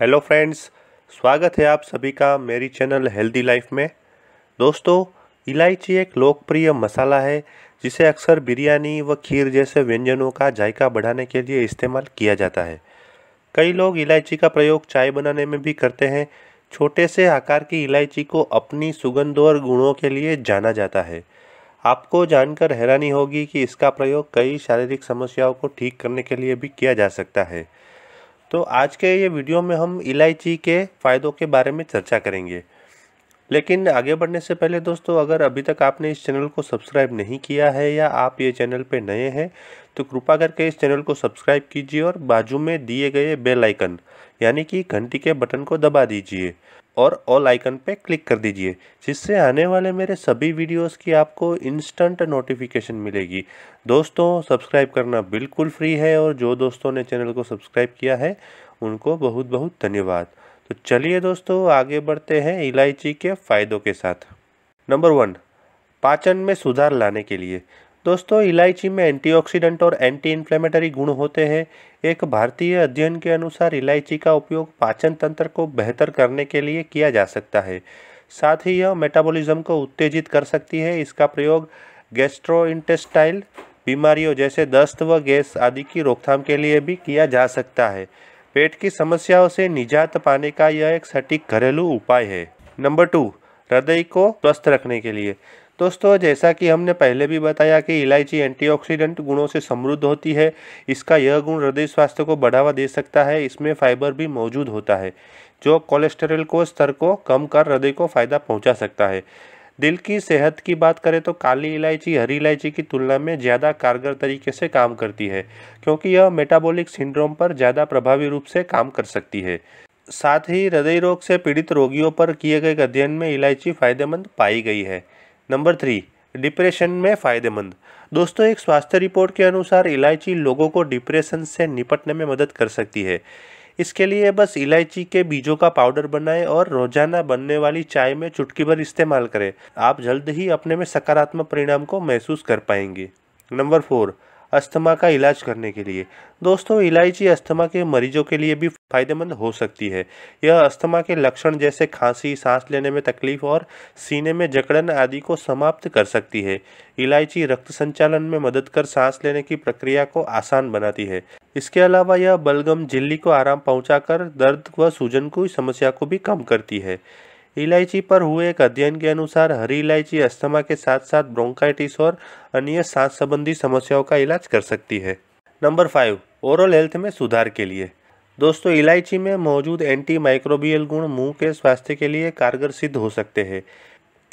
hello friends स्वागत है आप सभी का मेरी चैनल हेल्दी लाइफ में दोस्तों इलायची एक लोकप्रिय मसाला है जिसे अक्सर बिरयानी व खीर जैसे व्यंजनों का जायका बढ़ाने के लिए इस्तेमाल किया जाता है कई लोग इलायची का प्रयोग चाय बनाने में भी करते हैं छोटे से आकार की इलायची को अपनी सुगंध और गुणों के लिए जाना जाता है आपको जानकर हैरानी होगी कि इसका प्रयोग कई शारीरिक समस्याओं को ठीक करने के लिए भी किया जा सकता है तो आज के ये वीडियो में हम इलायची के फ़ायदों के बारे में चर्चा करेंगे लेकिन आगे बढ़ने से पहले दोस्तों अगर अभी तक आपने इस चैनल को सब्सक्राइब नहीं किया है या आप ये चैनल पे नए हैं तो कृपा करके इस चैनल को सब्सक्राइब कीजिए और बाजू में दिए गए बेल आइकन यानी कि घंटी के बटन को दबा दीजिए और ऑल आइकन पे क्लिक कर दीजिए जिससे आने वाले मेरे सभी वीडियोस की आपको इंस्टेंट नोटिफिकेशन मिलेगी दोस्तों सब्सक्राइब करना बिल्कुल फ्री है और जो दोस्तों ने चैनल को सब्सक्राइब किया है उनको बहुत बहुत धन्यवाद तो चलिए दोस्तों आगे बढ़ते हैं इलायची के फ़ायदों के साथ नंबर वन पाचन में सुधार लाने के लिए दोस्तों इलायची में एंटीऑक्सीडेंट और एंटी इन्फ्लेमेटरी गुण होते हैं एक भारतीय अध्ययन के अनुसार इलायची का उपयोग पाचन तंत्र को बेहतर करने के लिए किया जा सकता है साथ ही यह मेटाबॉलिज्म को उत्तेजित कर सकती है इसका प्रयोग गैस्ट्रोइंटेस्टाइल बीमारियों जैसे दस्त व गैस आदि की रोकथाम के लिए भी किया जा सकता है पेट की समस्याओं से निजात पाने का यह एक सटीक घरेलू उपाय है नंबर टू हृदय को स्वस्थ रखने के लिए दोस्तों जैसा कि हमने पहले भी बताया कि इलायची एंटीऑक्सीडेंट गुणों से समृद्ध होती है इसका यह गुण हृदय स्वास्थ्य को बढ़ावा दे सकता है इसमें फाइबर भी मौजूद होता है जो कोलेस्टेरल को स्तर को कम कर हृदय को फ़ायदा पहुंचा सकता है दिल की सेहत की बात करें तो काली इलायची हरी इलायची की तुलना में ज़्यादा कारगर तरीके से काम करती है क्योंकि यह मेटाबॉलिक सिंड्रोम पर ज़्यादा प्रभावी रूप से काम कर सकती है साथ ही हृदय रोग से पीड़ित रोगियों पर किए गए अध्ययन में इलायची फायदेमंद पाई गई है नंबर थ्री डिप्रेशन में फ़ायदेमंद दोस्तों एक स्वास्थ्य रिपोर्ट के अनुसार इलायची लोगों को डिप्रेशन से निपटने में मदद कर सकती है इसके लिए बस इलायची के बीजों का पाउडर बनाएं और रोजाना बनने वाली चाय में चुटकी भर इस्तेमाल करें आप जल्द ही अपने में सकारात्मक परिणाम को महसूस कर पाएंगे नंबर फोर अस्थमा का इलाज करने के लिए दोस्तों इलायची अस्थमा के मरीजों के लिए भी फायदेमंद हो सकती है यह अस्थमा के लक्षण जैसे खांसी सांस लेने में तकलीफ और सीने में जकड़न आदि को समाप्त कर सकती है इलायची रक्त संचालन में मदद कर सांस लेने की प्रक्रिया को आसान बनाती है इसके अलावा यह बलगम झिल्ली को आराम पहुँचा दर्द व सूजन की समस्या को भी कम करती है इलायची पर हुए एक अध्ययन के अनुसार हरी इलायची अस्थमा के साथ साथ ब्रोंकाइटिस और अन्य सांस संबंधी समस्याओं का इलाज कर सकती है नंबर फाइव ओरल हेल्थ में सुधार के लिए दोस्तों इलायची में मौजूद एंटी माइक्रोबियल गुण मुंह के स्वास्थ्य के लिए कारगर सिद्ध हो सकते हैं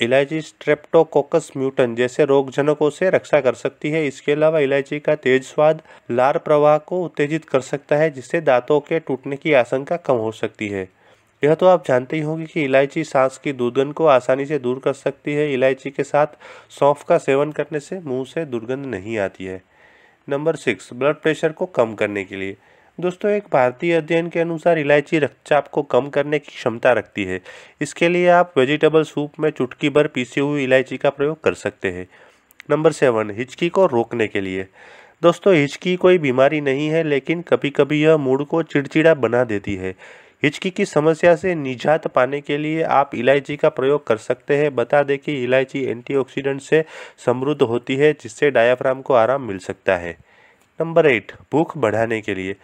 इलायची स्ट्रेप्टोकोकस म्यूटन जैसे रोगजनकों से रक्षा कर सकती है इसके अलावा इलायची का तेज स्वाद लार प्रवाह को उत्तेजित कर सकता है जिससे दांतों के टूटने की आशंका कम हो सकती है यह तो आप जानते ही होंगे कि इलायची सांस की दुर्गंध को आसानी से दूर कर सकती है इलायची के साथ सौंफ का सेवन करने से मुंह से दुर्गंध नहीं आती है नंबर सिक्स ब्लड प्रेशर को कम करने के लिए दोस्तों एक भारतीय अध्ययन के अनुसार इलायची रक्तचाप को कम करने की क्षमता रखती है इसके लिए आप वेजिटेबल सूप में चुटकी भर पीसी हुई इलायची का प्रयोग कर सकते हैं नंबर सेवन हिचकी को रोकने के लिए दोस्तों हिचकी कोई बीमारी नहीं है लेकिन कभी कभी यह मूड को चिड़चिड़ा बना देती है हिचकी की समस्या से निजात पाने के लिए आप इलायची का प्रयोग कर सकते हैं बता दें कि इलायची एंटीऑक्सीडेंट से समृद्ध होती है जिससे डायाफ्राम को आराम मिल सकता है नंबर एट भूख बढ़ाने के लिए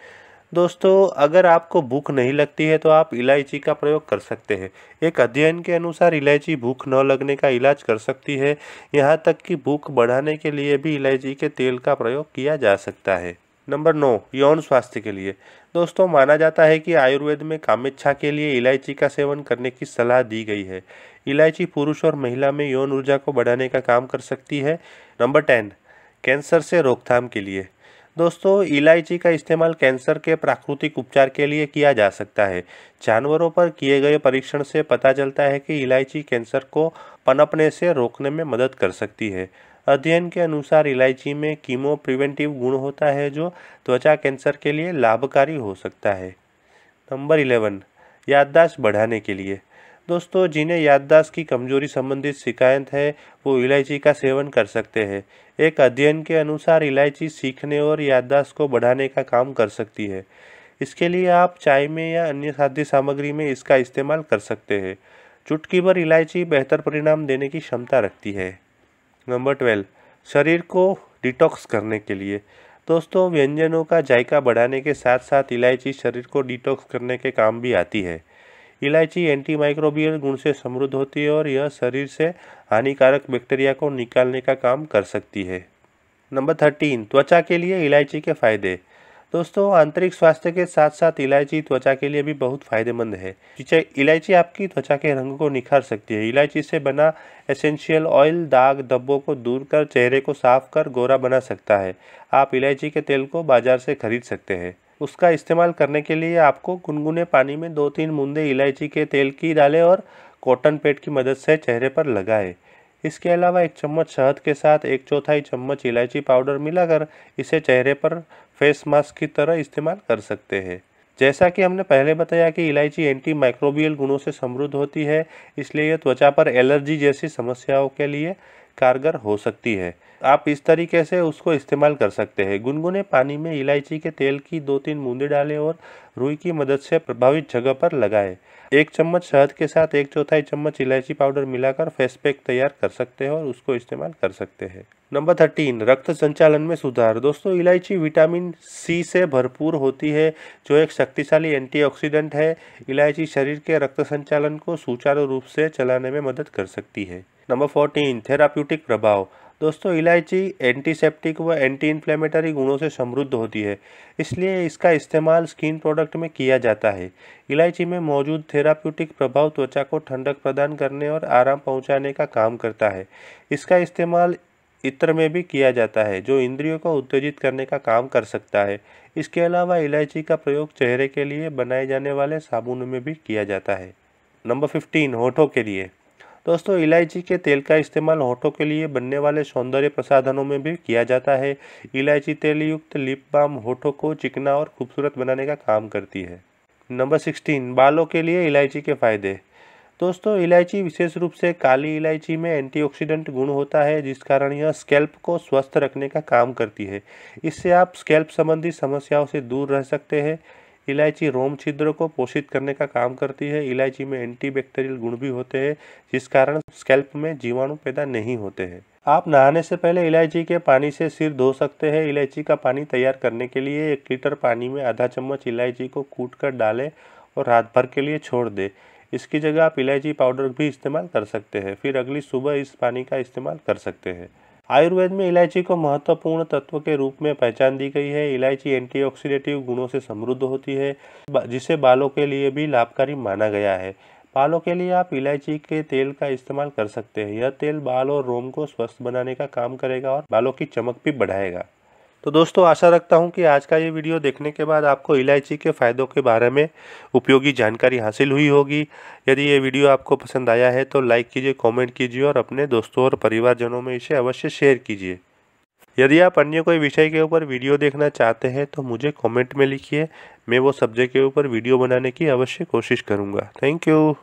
दोस्तों अगर आपको भूख नहीं लगती है तो आप इलायची का प्रयोग कर सकते हैं एक अध्ययन के अनुसार इलायची भूख न लगने का इलाज कर सकती है यहाँ तक कि भूख बढ़ाने के लिए भी इलायची के तेल का प्रयोग किया जा सकता है नंबर नौ यौन स्वास्थ्य के लिए दोस्तों माना जाता है कि आयुर्वेद में कामेच्छा के लिए इलायची का सेवन करने की सलाह दी गई है इलायची पुरुष और महिला में यौन ऊर्जा को बढ़ाने का काम कर सकती है नंबर टेन कैंसर से रोकथाम के लिए दोस्तों इलायची का इस्तेमाल कैंसर के प्राकृतिक उपचार के लिए किया जा सकता है जानवरों पर किए गए परीक्षण से पता चलता है कि इलायची कैंसर को पनपने से रोकने में मदद कर सकती है अध्ययन के अनुसार इलायची में कीमो प्रिवेंटिव गुण होता है जो त्वचा कैंसर के लिए लाभकारी हो सकता है नंबर इलेवन याददाश्त बढ़ाने के लिए दोस्तों जिन्हें याददाश्त की कमजोरी संबंधित शिकायत है वो इलायची का सेवन कर सकते हैं एक अध्ययन के अनुसार इलायची सीखने और याददाश्त को बढ़ाने का काम कर सकती है इसके लिए आप चाय में या अन्य खाद्य सामग्री में इसका इस्तेमाल कर सकते हैं चुटकी पर इलायची बेहतर परिणाम देने की क्षमता रखती है नंबर ट्वेल्व शरीर को डिटॉक्स करने के लिए दोस्तों व्यंजनों का जायका बढ़ाने के साथ साथ इलायची शरीर को डिटॉक्स करने के काम भी आती है इलायची एंटी माइक्रोबियल गुण से समृद्ध होती है और यह शरीर से हानिकारक बैक्टीरिया को निकालने का काम कर सकती है नंबर थर्टीन त्वचा के लिए इलायची के फायदे दोस्तों आंतरिक स्वास्थ्य के साथ साथ इलायची त्वचा के लिए भी बहुत फायदेमंद है इलायची आपकी त्वचा के रंग को निखार सकती है इलायची से बना एसेंशियल ऑयल दाग धब्बों को दूर कर चेहरे को साफ कर गोरा बना सकता है आप इलायची के तेल को बाजार से खरीद सकते हैं उसका इस्तेमाल करने के लिए आपको गुनगुने पानी में दो तीन बूंदे इलायची के तेल की डालें और कॉटन पेड की मदद से चेहरे पर लगाएं इसके अलावा एक चम्मच शहद के साथ एक चौथाई चम्मच इलायची पाउडर मिलाकर इसे चेहरे पर फेस मास्क की तरह इस्तेमाल कर सकते हैं जैसा कि हमने पहले बताया कि इलायची एंटी माइक्रोबियल गुणों से समृद्ध होती है इसलिए यह त्वचा पर एलर्जी जैसी समस्याओं के लिए कारगर हो सकती है आप इस तरीके से उसको इस्तेमाल कर सकते हैं गुनगुने पानी में इलायची के तेल की दो तीन बूंदे डालें और रुई की मदद से प्रभावित जगह पर लगाएं एक चम्मच शहद के साथ एक चौथाई चम्मच इलायची पाउडर मिलाकर फेस पैक तैयार कर सकते हैं और उसको इस्तेमाल कर सकते हैं नंबर थर्टीन रक्त संचालन में सुधार दोस्तों इलायची विटामिन सी से भरपूर होती है जो एक शक्तिशाली एंटीऑक्सीडेंट है इलायची शरीर के रक्त संचालन को सुचारू रूप से चलाने में मदद कर सकती है नंबर फोर्टीन थेराप्यूटिक प्रभाव दोस्तों इलायची एंटीसेप्टिक व एंटी इन्फ्लेमेटरी गुणों से समृद्ध होती है इसलिए इसका इस्तेमाल स्किन प्रोडक्ट में किया जाता है इलायची में मौजूद थेराप्यूटिक प्रभाव त्वचा को ठंडक प्रदान करने और आराम पहुंचाने का काम करता है इसका इस्तेमाल इत्र में भी किया जाता है जो इंद्रियों को उत्तेजित करने का काम कर सकता है इसके अलावा इलायची का प्रयोग चेहरे के लिए बनाए जाने वाले साबुन में भी किया जाता है नंबर फिफ्टीन होठों के लिए दोस्तों इलायची के तेल का इस्तेमाल होठों के लिए बनने वाले सौंदर्य प्रसाधनों में भी किया जाता है इलायची तेल युक्त लिप बाम होठों को चिकना और खूबसूरत बनाने का काम करती है नंबर सिक्सटीन बालों के लिए इलायची के फ़ायदे दोस्तों इलायची विशेष रूप से काली इलायची में एंटीऑक्सीडेंट गुण होता है जिस कारण यह स्कैल्प को स्वस्थ रखने का काम करती है इससे आप स्कैल्प संबंधी समस्याओं से दूर रह सकते हैं इलायची रोम छिद्र को पोषित करने का काम करती है इलायची में एंटीबैक्टीरियल गुण भी होते हैं जिस कारण स्कैल्प में जीवाणु पैदा नहीं होते हैं आप नहाने से पहले इलायची के पानी से सिर धो सकते हैं इलायची का पानी तैयार करने के लिए एक लीटर पानी में आधा चम्मच इलायची को कूट कर डालें और रात भर के लिए छोड़ दें इसकी जगह आप इलायची पाउडर भी इस्तेमाल कर सकते हैं फिर अगली सुबह इस पानी का इस्तेमाल कर सकते हैं आयुर्वेद में इलायची को महत्वपूर्ण तत्व के रूप में पहचान दी गई है इलायची एंटीऑक्सीडेटिव गुणों से समृद्ध होती है जिसे बालों के लिए भी लाभकारी माना गया है बालों के लिए आप इलायची के तेल का इस्तेमाल कर सकते हैं यह तेल बाल और रोम को स्वस्थ बनाने का काम करेगा और बालों की चमक भी बढ़ाएगा तो दोस्तों आशा रखता हूँ कि आज का ये वीडियो देखने के बाद आपको इलायची के फ़ायदों के बारे में उपयोगी जानकारी हासिल हुई होगी यदि ये वीडियो आपको पसंद आया है तो लाइक कीजिए कमेंट कीजिए और अपने दोस्तों और परिवारजनों में इसे अवश्य शेयर कीजिए यदि आप अन्य कोई विषय के ऊपर वीडियो देखना चाहते हैं तो मुझे कॉमेंट में लिखिए मैं वो सब्जेक्ट के ऊपर वीडियो बनाने की अवश्य कोशिश करूँगा थैंक यू